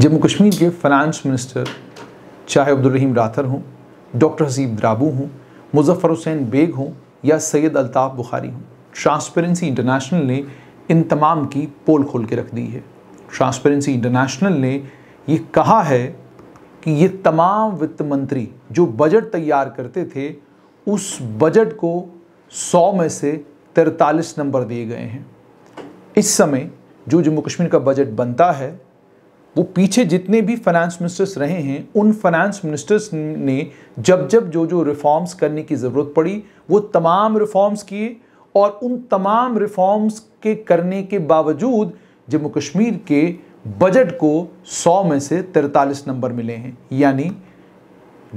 जम्मू कश्मीर के finance minister चाहे अब्दुलरहीम राथर हों डॉक्टर हसीब द्राबू हों मुजफ़र हुसैन बेग हों या सैयद अलताफ़ बुखारी हों ट्रांसपेरेंसी इंटरनेशनल ने इन तमाम की पोल खोल के रख दी है ट्रांसपेरेंसी इंटरनेशनल ने ये कहा है कि ये तमाम वित्त मंत्री जो बजट तैयार करते थे उस बजट को 100 में से 43 नंबर दिए गए हैं इस समय जो जम्मू कश्मीर का बजट बनता है वो पीछे जितने भी फाइनेंस मिनिस्टर्स रहे हैं उन फाइनेंस मिनिस्टर्स ने जब जब जो जो रिफॉर्म्स करने की ज़रूरत पड़ी वो तमाम रिफॉर्म्स किए और उन तमाम रिफॉर्म्स के करने के बावजूद जम्मू कश्मीर के बजट को 100 में से 43 नंबर मिले हैं यानी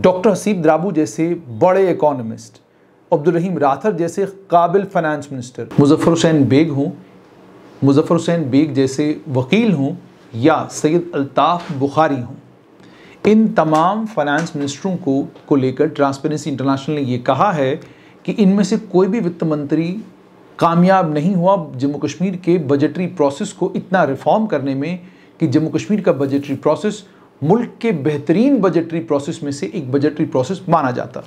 डॉक्टर हसीब द्राबू जैसे बड़े इकोनॉमिस्ट अब्दुल रहीम राथर जैसे काबिल फाइनेंस मिनिस्टर मुजफ्फर हुसैन बेग हूँ मुजफ्फर हुसैन बेग जैसे वकील हूँ या सैद अल्ताफ़ बुखारी हों इन तमाम फाइनेंस मिनिस्टरों को को लेकर ट्रांसपेरेंसी इंटरनेशनल ने ये कहा है कि इनमें से कोई भी वित्त मंत्री कामयाब नहीं हुआ जम्मू कश्मीर के बजटरी प्रोसेस को इतना रिफॉर्म करने में कि जम्मू कश्मीर का बजटरी प्रोसेस मुल्क के बेहतरीन बजटरी प्रोसेस में से एक बजटरी प्रोसेस माना जाता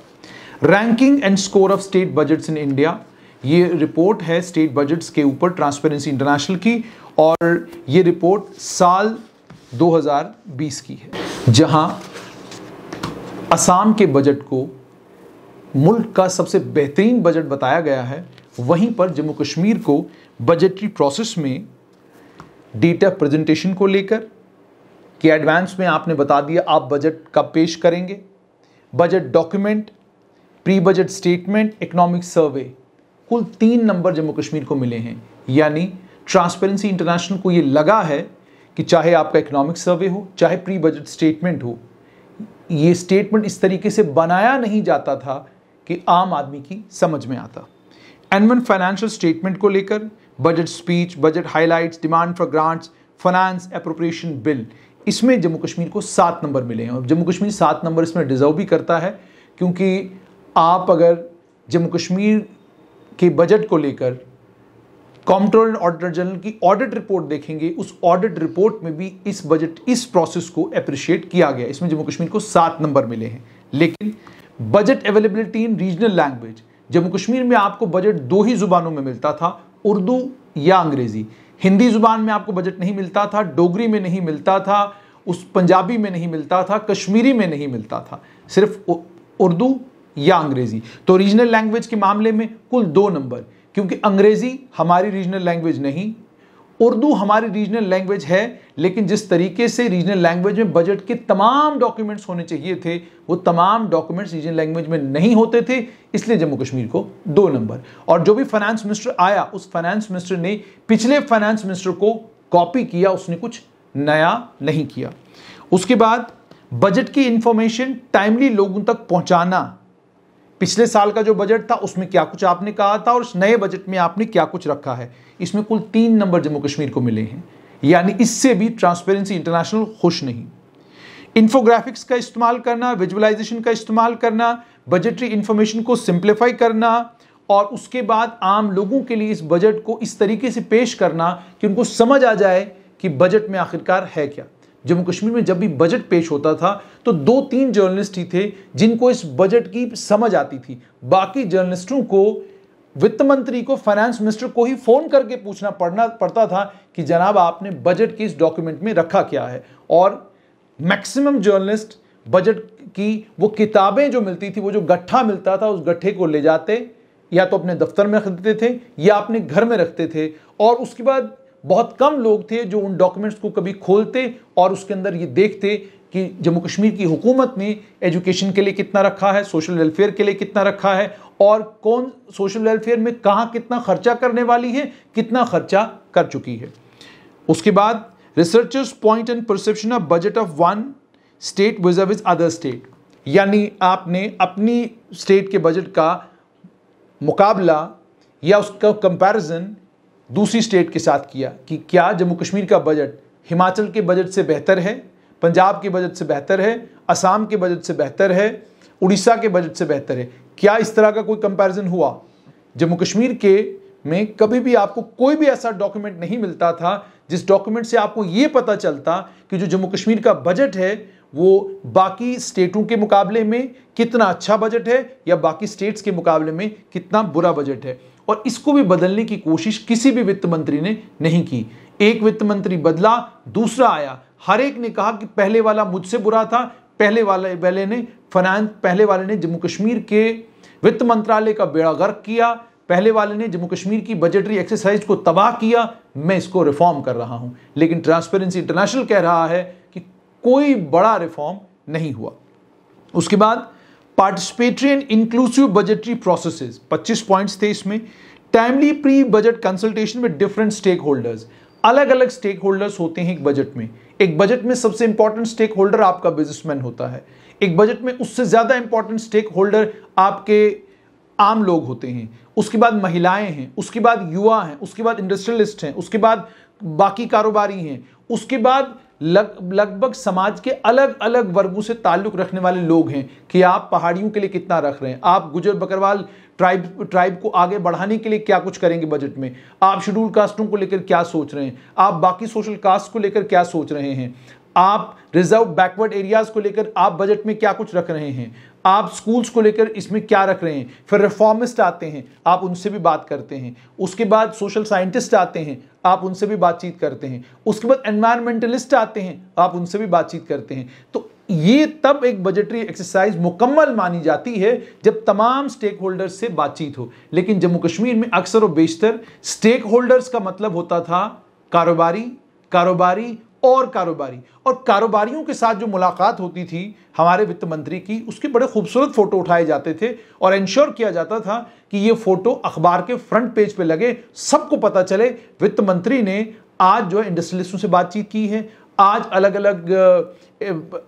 ranking and score of state budgets in India ये रिपोर्ट है स्टेट बजट्स के ऊपर ट्रांसपेरेंसी इंटरनेशनल की और ये रिपोर्ट साल 2020 की है जहां असम के बजट को मुल्क का सबसे बेहतरीन बजट बताया गया है वहीं पर जम्मू कश्मीर को बजटरी प्रोसेस में डेटा प्रेजेंटेशन को लेकर कि एडवांस में आपने बता दिया आप बजट कब पेश करेंगे budget document pre budget statement economic survey कुल तीन नंबर जम्मू कश्मीर को मिले हैं यानी ट्रांसपेरेंसी इंटरनेशनल को ये लगा है कि चाहे आपका इकोनॉमिक सर्वे हो चाहे प्री बजट स्टेटमेंट हो ये स्टेटमेंट इस तरीके से बनाया नहीं जाता था कि आम आदमी की समझ में आता एनवन फाइनेंशियल स्टेटमेंट को लेकर budget speech budget highlights demand for grants finance appropriation bill इसमें जम्मू कश्मीर को सात नंबर मिले हैं और जम्मू कश्मीर सात नंबर इसमें डिजर्व भी करता है क्योंकि आप अगर जम्मू कश्मीर के बजट को लेकर कॉम्प्ट्रोल ऑडिटर जनरल की ऑडिट रिपोर्ट देखेंगे उस ऑडिट रिपोर्ट में भी इस बजट इस प्रोसेस को अप्रिशिएट किया गया इसमें जम्मू कश्मीर को सात नंबर मिले हैं लेकिन budget availability in regional language Jammu Kashmir में आपको बजट दो ही जुबानों में मिलता था उर्दू या अंग्रेजी हिंदी जुबान में आपको बजट नहीं मिलता था डोगरी में नहीं मिलता था उस पंजाबी में नहीं मिलता था कश्मीरी में नहीं मिलता था सिर्फ उर्दू या अंग्रेजी तो रीजनल लैंग्वेज के मामले में कुल दो नंबर क्योंकि अंग्रेज़ी हमारी रीजनल लैंग्वेज नहीं उर्दू हमारी रीजनल लैंग्वेज है लेकिन जिस तरीके से रीजनल लैंग्वेज में बजट के तमाम डॉक्यूमेंट्स होने चाहिए थे वो तमाम डॉक्यूमेंट्स रीजनल लैंग्वेज में नहीं होते थे इसलिए जम्मू कश्मीर को दो नंबर और जो भी फाइनेंस मिनिस्टर आया उस फाइनेंस मिनिस्टर ने पिछले फाइनेंस मिनिस्टर को कॉपी किया उसने कुछ नया नहीं किया उसके बाद बजट की इंफॉर्मेशन टाइमली लोगों तक पहुंचाना पिछले साल का जो बजट था उसमें क्या कुछ आपने कहा था और इस नए बजट में आपने क्या कुछ रखा है इसमें कुल तीन नंबर जम्मू कश्मीर को मिले हैं यानी इससे भी ट्रांसपेरेंसी इंटरनेशनल खुश नहीं इंफोग्राफिक्स का इस्तेमाल करना विजुअलाइजेशन का इस्तेमाल करना बजटरी इंफॉर्मेशन को सिंप्लीफाई करना और उसके बाद आम लोगों के लिए इस बजट को इस तरीके से पेश करना कि उनको समझ आ जाए कि बजट में आखिरकार है क्या जम्मू कश्मीर में जब भी बजट पेश होता था तो दो तीन जर्नलिस्ट ही थे जिनको इस बजट की समझ आती थी बाकी जर्नलिस्टों को वित्त मंत्री को फाइनेंस मिनिस्टर को ही फोन करके पूछना पड़ना पड़ता था कि जनाब आपने बजट के इस डॉक्यूमेंट में रखा क्या है और मैक्सिमम जर्नलिस्ट बजट की वो किताबें जो मिलती थी वो जो गट्ठा मिलता था उस गट्ठे को ले जाते या तो अपने दफ्तर में रख देते थे या अपने घर में रखते थे और उसके बाद बहुत कम लोग थे जो उन डॉक्यूमेंट्स को कभी खोलते और उसके अंदर ये देखते कि जम्मू कश्मीर की हुकूमत ने एजुकेशन के लिए कितना रखा है सोशल वेलफेयर के लिए कितना रखा है और कौन सोशल वेलफेयर में कहाँ कितना खर्चा करने वाली है कितना खर्चा कर चुकी है उसके बाद researchers point and perception of budget of one state vis vis other state यानी आपने अपनी स्टेट के बजट का मुकाबला या उसका कंपैरिजन दूसरी स्टेट के साथ किया कि क्या जम्मू कश्मीर का बजट हिमाचल के बजट से बेहतर है पंजाब के बजट से बेहतर है असम के बजट से बेहतर है उड़ीसा के बजट से बेहतर है क्या इस तरह का कोई कंपैरिजन हुआ जम्मू कश्मीर के में कभी भी आपको कोई भी ऐसा डॉक्यूमेंट नहीं मिलता था जिस डॉक्यूमेंट से आपको ये पता चलता कि जो जम्मू कश्मीर का बजट है वो बाकी स्टेटों के मुकाबले में कितना अच्छा बजट है या बाकी स्टेट्स के मुकाबले में कितना बुरा बजट है और इसको भी बदलने की कोशिश किसी भी वित्त मंत्री ने नहीं की एक वित्त मंत्री बदला दूसरा आया हर एक ने कहा कि पहले वाला मुझसे बुरा था पहले वाले वाले ने फाइनेंस पहले वाले ने जम्मू कश्मीर के वित्त मंत्रालय का बेड़ा गर्क किया पहले वाले ने जम्मू कश्मीर की बजटरी एक्सरसाइज को तबाह किया मैं इसको रिफॉर्म कर रहा हूं लेकिन ट्रांसपेरेंसी इंटरनेशनल कह रहा है कि कोई बड़ा रिफॉर्म नहीं हुआ उसके बाद participatory and inclusive budgetary processes 25 points थे इसमें timely pre budget consultation with different stakeholders अलग अलग स्टेक होल्डर्स होते हैं एक बजट में एक बजट में सबसे इंपॉर्टेंट स्टेक होल्डर आपका बिजनेसमैन होता है एक बजट में उससे ज़्यादा इंपॉर्टेंट स्टेक होल्डर आपके आम लोग होते हैं उसके बाद महिलाएं हैं उसके बाद युवा हैं उसके बाद इंडस्ट्रियलिस्ट हैं उसके बाद बाकी कारोबारी हैं उसके बाद लग लगभग समाज के अलग अलग वर्गों से ताल्लुक रखने वाले लोग हैं कि आप पहाड़ियों के लिए कितना रख रहे हैं आप गुजर बकरवाल ट्राइब ट्राइब को आगे बढ़ाने के लिए क्या कुछ करेंगे बजट में आप शेड्यूल कास्टों को लेकर क्या सोच रहे हैं आप बाकी सोशल कास्ट को लेकर क्या सोच रहे हैं आप रिजर्व बैकवर्ड एरियाज को लेकर आप बजट में क्या कुछ रख रहे हैं आप स्कूल्स को लेकर इसमें क्या रख रहे हैं फिर रिफॉर्मिस्ट आते हैं आप उनसे भी बात करते हैं उसके बाद सोशल साइंटिस्ट आते हैं आप उनसे भी बातचीत करते हैं उसके बाद एनवायरमेंटलिस्ट आते हैं आप उनसे भी बातचीत करते हैं तो ये तब एक बजटरी एक्सरसाइज मुकम्मल मानी जाती है जब तमाम स्टेक होल्डर्स से बातचीत हो लेकिन जम्मू कश्मीर में अक्सर और बेशतर स्टेक होल्डर्स का मतलब होता था कारोबारी कारोबारी और कारोबारी और कारोबारियों के साथ जो मुलाकात होती थी हमारे वित्त मंत्री की उसके बड़े खूबसूरत फोटो उठाए जाते थे और इंश्योर किया जाता था कि ये फोटो अखबार के फ्रंट पेज पे लगे सबको पता चले वित्त मंत्री ने आज जो है इंडस्ट्रियलिस्टों से बातचीत की है आज अलग अलग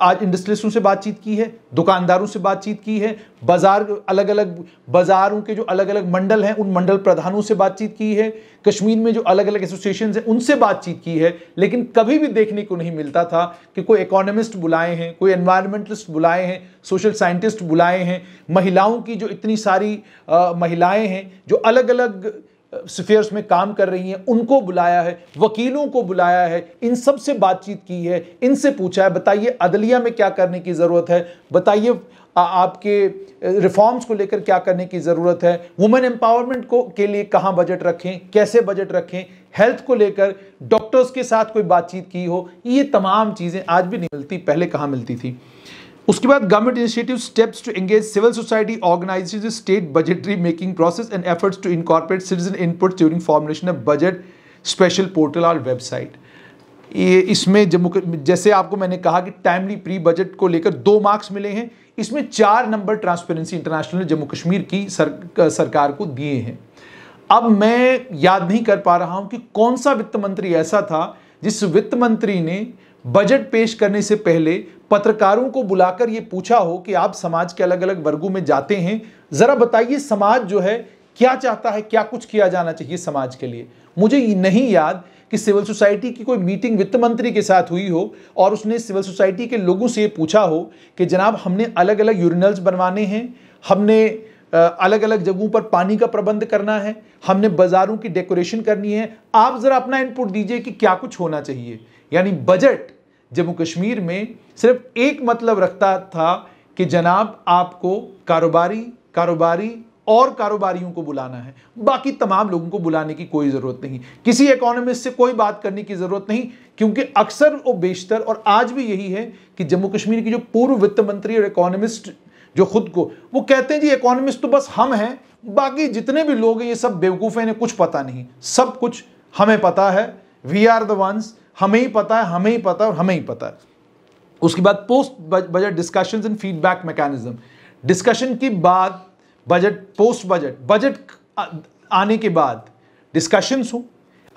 आज इंडस्ट्रीसों से बातचीत की है दुकानदारों से बातचीत की है बाजार अलग अलग बाजारों के जो अलग अलग मंडल हैं उन मंडल प्रधानों से बातचीत की है कश्मीर में जो अलग अलग एसोसिएशन हैं उनसे बातचीत की है लेकिन कभी भी देखने को नहीं मिलता था कि कोई इकोनॉमिस्ट बुलाए हैं कोई एनवायरमेंटलिस्ट बुलाए हैं सोशल साइंटिस्ट बुलाए हैं महिलाओं की जो इतनी सारी आ, महिलाएं हैं जो अलग अलग सफेयर्स में काम कर रही हैं उनको बुलाया है वकीलों को बुलाया है इन सब से बातचीत की है इनसे पूछा है बताइए अदलिया में क्या करने की ज़रूरत है बताइए आपके रिफॉर्म्स को लेकर क्या करने की ज़रूरत है वुमेन एम्पावरमेंट को के लिए कहाँ बजट रखें कैसे बजट रखें हेल्थ को लेकर डॉक्टर्स के साथ कोई बातचीत की हो ये तमाम चीज़ें आज भी नहीं मिलती पहले कहाँ मिलती थी उसके बाद government initiative steps to engage civil society organizes state budgetary making process and efforts to incorporate citizen input during formation of budget special portal और वेबसाइट ये इसमें जम्मू जैसे आपको मैंने कहा कि टाइमली प्री बजट को लेकर दो मार्क्स मिले हैं इसमें चार number transparency international Jammu Kashmir की सर, सरकार को दिए हैं अब मैं याद नहीं कर पा रहा हूं कि कौन सा वित्त मंत्री ऐसा था जिस वित्त मंत्री ने बजट पेश करने से पहले पत्रकारों को बुलाकर ये पूछा हो कि आप समाज के अलग अलग वर्गों में जाते हैं ज़रा बताइए समाज जो है क्या चाहता है क्या कुछ किया जाना चाहिए समाज के लिए मुझे नहीं याद कि सिविल सोसाइटी की कोई मीटिंग वित्त मंत्री के साथ हुई हो और उसने सिविल सोसाइटी के लोगों से पूछा हो कि जनाब हमने अलग अलग यूरिनल्स बनवाने हैं हमने अलग अलग जगहों पर पानी का प्रबंध करना है हमने बाज़ारों की डेकोरेशन करनी है आप ज़रा अपना इनपुट दीजिए कि क्या कुछ होना चाहिए यानी बजट जम्मू कश्मीर में सिर्फ एक मतलब रखता था कि जनाब आपको कारोबारी कारोबारी और कारोबारियों को बुलाना है बाकी तमाम लोगों को बुलाने की कोई ज़रूरत नहीं किसी इकोनॉमिस्ट से कोई बात करने की ज़रूरत नहीं क्योंकि अक्सर वो बेशतर और आज भी यही है कि जम्मू कश्मीर की जो पूर्व वित्त मंत्री और इकोनॉमिस्ट जो खुद को वो कहते हैं जी इकोनॉमिस्ट तो बस हम हैं बाकी जितने भी लोग हैं ये सब बेवकूफ़ हैं इन्हें कुछ पता नहीं सब कुछ हमें पता है वी आर द वंस हमें ही पता है हमें ही पता है और हमें ही पता है उसके बाद post budget discussion and feedback mechanism discussion के बाद बजट पोस्ट बजट बजट आने के बाद डिस्कशंस हो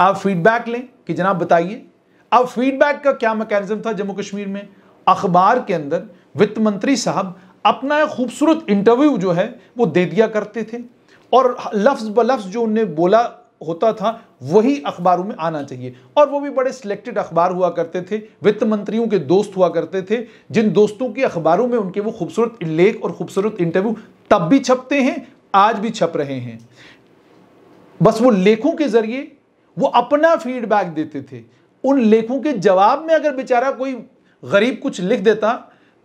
आप फीडबैक लें कि जनाब बताइए अब फीडबैक का क्या मैकेनिज्म था जम्मू कश्मीर में अखबार के अंदर वित्त मंत्री साहब अपना एक खूबसूरत इंटरव्यू जो है वो दे दिया करते थे और लफ्ज़ ब लफ्ज़ जो उनने बोला होता था वही अखबारों में आना चाहिए और वो भी बड़े सिलेक्टेड अखबार हुआ करते थे वित्त मंत्रियों के दोस्त हुआ करते थे जिन दोस्तों के अखबारों में उनके वो खूबसूरत लेख और खूबसूरत इंटरव्यू तब भी छपते हैं आज भी छप रहे हैं बस वो लेखों के जरिए वो अपना फीडबैक देते थे उन लेखों के जवाब में अगर बेचारा कोई गरीब कुछ लिख देता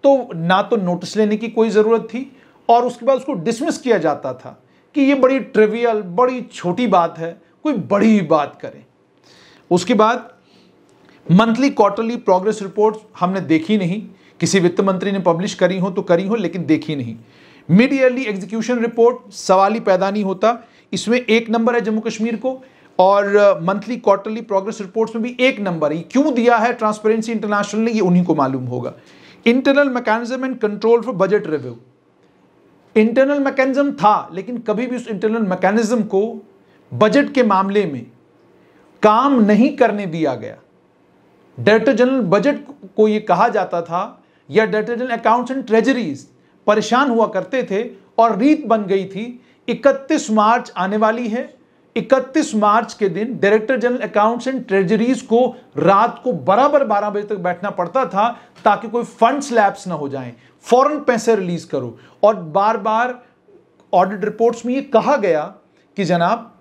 तो ना तो नोटिस लेने की कोई ज़रूरत थी और उसके बाद उसको डिसमिस किया जाता था कि ये बड़ी ट्रिवियल बड़ी छोटी बात है कोई बड़ी बात करें उसके बाद मंथली क्वार्टरली प्रोग्रेस रिपोर्ट हमने देखी नहीं किसी वित्त मंत्री ने पब्लिश करी हो तो करी हो लेकिन देखी नहीं मिड ईयरली एग्जीक्यूशन रिपोर्ट सवाल ही पैदा नहीं होता इसमें एक नंबर है जम्मू कश्मीर को और मंथली क्वार्टरली प्रोग्रेस रिपोर्ट्स में भी एक नंबर है क्यों दिया है ट्रांसपेरेंसी इंटरनेशनल ने ये उन्हीं को मालूम होगा internal mechanism and control for budget review internal mechanism था लेकिन कभी भी उस इंटरनल मैकेनिज्म को बजट के मामले में काम नहीं करने दिया गया डायरेक्टर जनरल बजट को यह कहा जाता था या director general accounts and treasuries परेशान हुआ करते थे और रीत बन गई थी 31 मार्च आने वाली है 31 मार्च के दिन director general accounts and treasuries को रात को बराबर 12 बजे तक बैठना पड़ता था ताकि कोई फंड स्लैब्स ना हो जाएं फॉरन पैसे रिलीज करो और बार बार ऑडिट रिपोर्ट्स में ये कहा गया कि जनाब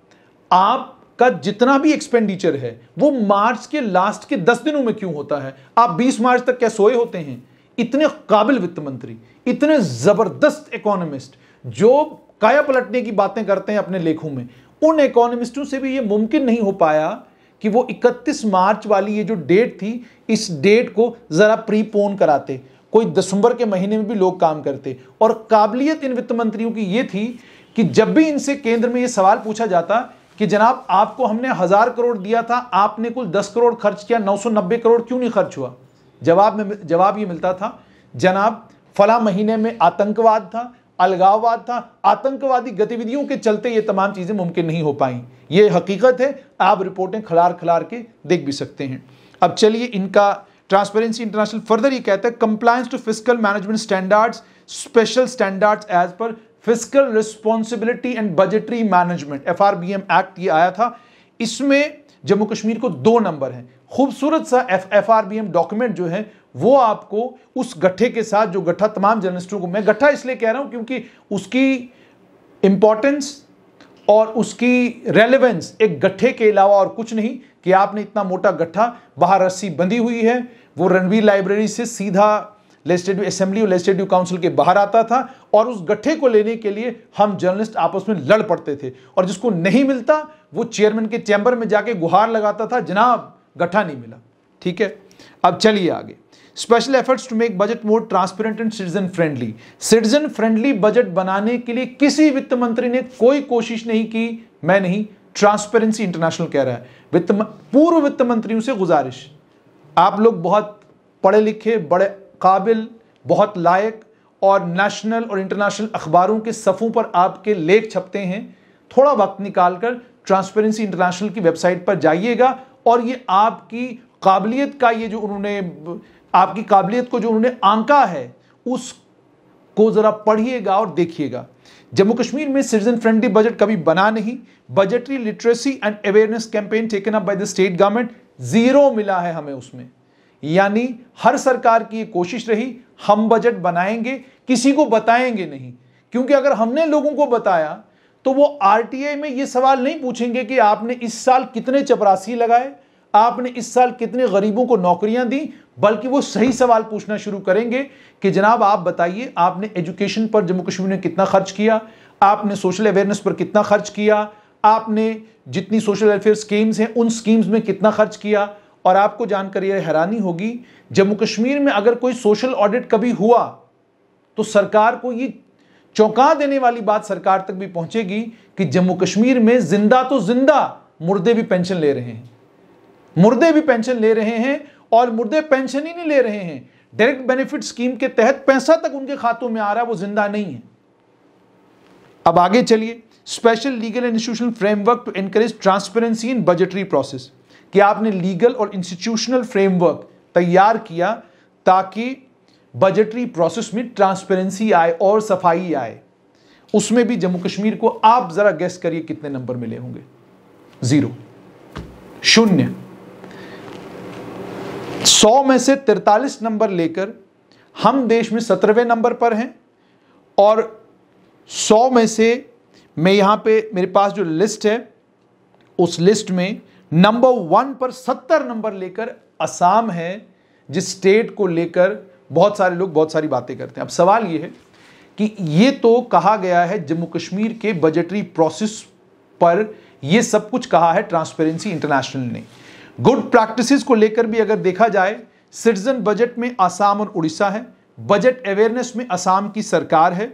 आपका जितना भी एक्सपेंडिचर है वो मार्च के लास्ट के दस दिनों में क्यों होता है आप 20 मार्च तक क्या सोए होते हैं इतने काबिल वित्त मंत्री इतने जबरदस्त इकोनॉमिस्ट जो काया पलटने की बातें करते हैं अपने लेखों में उन इकोनॉमिस्टों से भी ये मुमकिन नहीं हो पाया कि वो 31 मार्च वाली ये जो डेट थी इस डेट को ज़रा प्रीपोन कराते कोई दिसंबर के महीने में भी लोग काम करते और काबिलियत इन वित्त मंत्रियों की यह थी कि जब भी इनसे केंद्र में यह सवाल पूछा जाता कि जनाब आपको हमने हज़ार करोड़ दिया था आपने कुल दस करोड़ खर्च किया नौ सौ नब्बे करोड़ क्यों नहीं खर्च हुआ जवाब में जवाब ये मिलता था जनाब फला महीने में आतंकवाद था अलगाववाद था आतंकवादी गतिविधियों के चलते ये तमाम चीज़ें मुमकिन नहीं हो पाई ये हकीकत है आप रिपोर्टें खलार खलार के देख भी सकते हैं अब चलिए इनका ट्रांसपेरेंसी इंटरनेशनल फर्दर ये कहता है compliance to physical management standards special standards as per physical responsibility and budgetary management F act ये आया था इसमें जम्मू कश्मीर को दो नंबर हैं खूबसूरत सा F F R B M document जो है वो आपको उस गठे के साथ जो गट्ठा तमाम जर्नलिस्टों को मैं गट्ठा इसलिए कह रहा हूँ क्योंकि उसकी इंपॉर्टेंस और उसकी रेलेवेंस एक गठे के अलावा और कुछ नहीं कि आपने इतना मोटा गट्ठा बाहर रस्सी बंधी हुई है वो रणवीर लाइब्रेरी से सीधा लेजिस्लेटिव असेंबली और लेजिस्लेटिव काउंसिल के बाहर आता था और उस गठे को लेने के लिए हम जर्नलिस्ट आपस में लड़ पड़ते थे और जिसको नहीं मिलता वो चेयरमैन के चैम्बर में जाके गुहार लगाता था जनाब गठा नहीं मिला ठीक है अब चलिए आगे special efforts to make budget more transparent and citizen friendly citizen friendly budget बनाने के लिए किसी वित्त मंत्री ने कोई कोशिश नहीं की मैं नहीं ट्रांसपेरेंसी इंटरनेशनल कह रहा है वित्त पूर्व वित्त मंत्रियों से गुजारिश आप लोग बहुत पढ़े लिखे बड़े काबिल बहुत लायक और नेशनल और इंटरनेशनल अखबारों के सफ़ों पर आपके लेख छपते हैं थोड़ा वक्त निकाल कर ट्रांसपेरेंसी इंटरनेशनल की वेबसाइट पर जाइएगा और ये आपकी काबिलियत का ये जो उन्होंने आपकी काबिलियत को जो उन्होंने आंका है उसको ज़रा पढ़िएगा और देखिएगा जम्मू कश्मीर में सिटीजन फ्रेंडली बजट कभी बना नहीं budgetary literacy and awareness campaign taken up by the state government zero मिला है हमें उसमें यानी हर सरकार की कोशिश रही हम बजट बनाएंगे किसी को बताएंगे नहीं क्योंकि अगर हमने लोगों को बताया तो वो आरटीआई में ये सवाल नहीं पूछेंगे कि आपने इस साल कितने चपरासी लगाए आपने इस साल कितने गरीबों को नौकरियां दी बल्कि वो सही सवाल पूछना शुरू करेंगे कि जनाब आप बताइए आपने एजुकेशन पर जम्मू कश्मीर में कितना खर्च किया आपने सोशल अवेयरनेस पर कितना खर्च किया आपने जितनी सोशल वेलफेयर स्कीम्स हैं उन स्कीम्स में कितना खर्च किया और आपको जानकर यह हैरानी होगी जम्मू कश्मीर में अगर कोई सोशल ऑडिट कभी हुआ तो सरकार को ये चौंका देने वाली बात सरकार तक भी पहुंचेगी कि जम्मू कश्मीर में जिंदा तो जिंदा मुर्दे भी पेंशन ले रहे हैं मुर्दे भी पेंशन ले रहे हैं और मुर्दे पेंशन ही नहीं ले रहे हैं डायरेक्ट बेनिफिट स्कीम के तहत पैसा तक उनके खातों में आ रहा है वो जिंदा नहीं है अब आगे चलिए special legal and framework to encourage transparency in budgetary process कि आपने लीगल और इंस्टीट्यूशनल फ्रेमवर्क तैयार किया ताकि बजटरी प्रोसेस में ट्रांसपेरेंसी आए और सफाई आए उसमें भी जम्मू कश्मीर को आप जरा गेस करिए कितने नंबर मिले होंगे जीरो शून्य सौ में से तिरतालीस नंबर लेकर हम देश में सत्रहवें नंबर पर हैं और सौ में से मैं यहां पे मेरे पास जो लिस्ट है उस लिस्ट में नंबर वन पर सत्तर नंबर लेकर असम है जिस स्टेट को लेकर बहुत सारे लोग बहुत सारी बातें करते हैं अब सवाल ये है कि ये तो कहा गया है जम्मू कश्मीर के बजटरी प्रोसेस पर यह सब कुछ कहा है ट्रांसपेरेंसी इंटरनेशनल ने गुड प्रैक्टिसेस को लेकर भी अगर देखा जाए सिटीजन बजट में आसाम और उड़ीसा है बजट अवेयरनेस में आसाम की सरकार है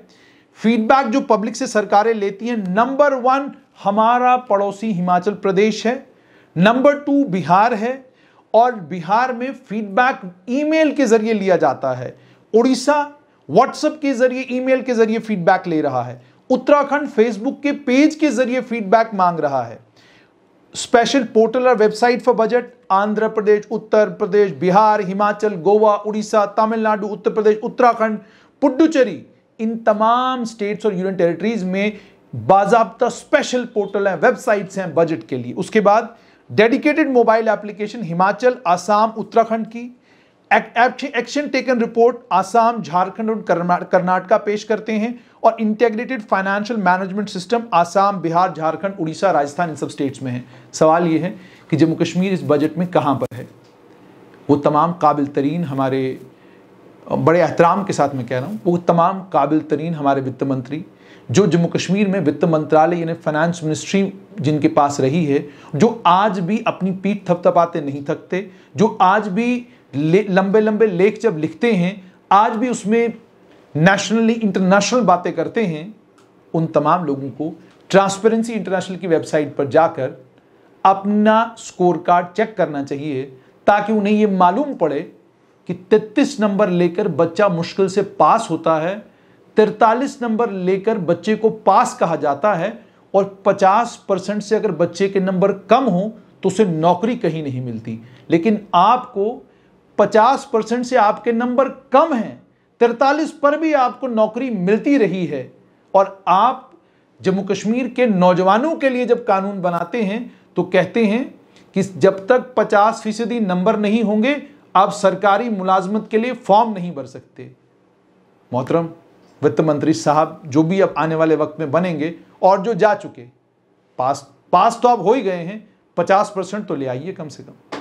फीडबैक जो पब्लिक से सरकारें लेती हैं नंबर वन हमारा पड़ोसी हिमाचल प्रदेश है नंबर टू बिहार है और बिहार में फीडबैक ईमेल के जरिए लिया जाता है उड़ीसा व्हाट्सएप के जरिए ईमेल के जरिए फीडबैक ले रहा है उत्तराखंड फेसबुक के पेज के जरिए फीडबैक मांग रहा है स्पेशल पोर्टल और website for budget Andhra Pradesh Uttar Pradesh Bihar Himachal Goa Orissa Tamil Nadu Uttar Pradesh Uttarakhand Puducherry इन तमाम स्टेट्स और यूनियन टेरिटरीज में बाजाबता स्पेशल पोर्टल हैं वेबसाइट्स हैं बजट के लिए उसके बाद dedicated mobile application Himachal Assam Uttarakhand की action taken report Assam Jharkhand और कर्नाटका पेश करते हैं और integrated financial management system Assam Bihar Jharkhand Orissa Rajasthan इन सब स्टेट्स में है सवाल ये है कि जम्मू कश्मीर इस बजट में कहाँ पर है वो तमाम काबिल तरीन हमारे बड़े एहतराम के साथ मैं कह रहा हूँ वो तमाम काबिल तरीन हमारे वित्त मंत्री जो जम्मू कश्मीर में वित्त मंत्रालय यानी फाइनेंस मिनिस्ट्री जिनके पास रही है जो आज भी अपनी पीठ थपथपाते नहीं थकते जो आज भी ले, लंबे लंबे लेख जब लिखते हैं आज भी उसमें नेशनली इंटरनेशनल बातें करते हैं उन तमाम लोगों को ट्रांसपेरेंसी इंटरनेशनल की वेबसाइट पर जाकर अपना स्कोर कार्ड चेक करना चाहिए ताकि उन्हें यह मालूम पड़े कि 33 नंबर लेकर बच्चा मुश्किल से पास होता है तिरतालीस नंबर लेकर बच्चे को पास कहा जाता है और 50 परसेंट से अगर बच्चे के नंबर कम हो तो उसे नौकरी कहीं नहीं मिलती लेकिन आपको 50 परसेंट से आपके नंबर कम हैं तिरतालीस पर भी आपको नौकरी मिलती रही है और आप जम्मू कश्मीर के नौजवानों के लिए जब कानून बनाते हैं तो कहते हैं कि जब तक 50 फीसदी नंबर नहीं होंगे आप सरकारी मुलाजमत के लिए फॉर्म नहीं भर सकते मोहतरम वित्त मंत्री साहब जो भी अब आने वाले वक्त में बनेंगे और जो जा चुके पास पास तो आप हो ही गए हैं पचास परसेंट तो ले आइए कम से कम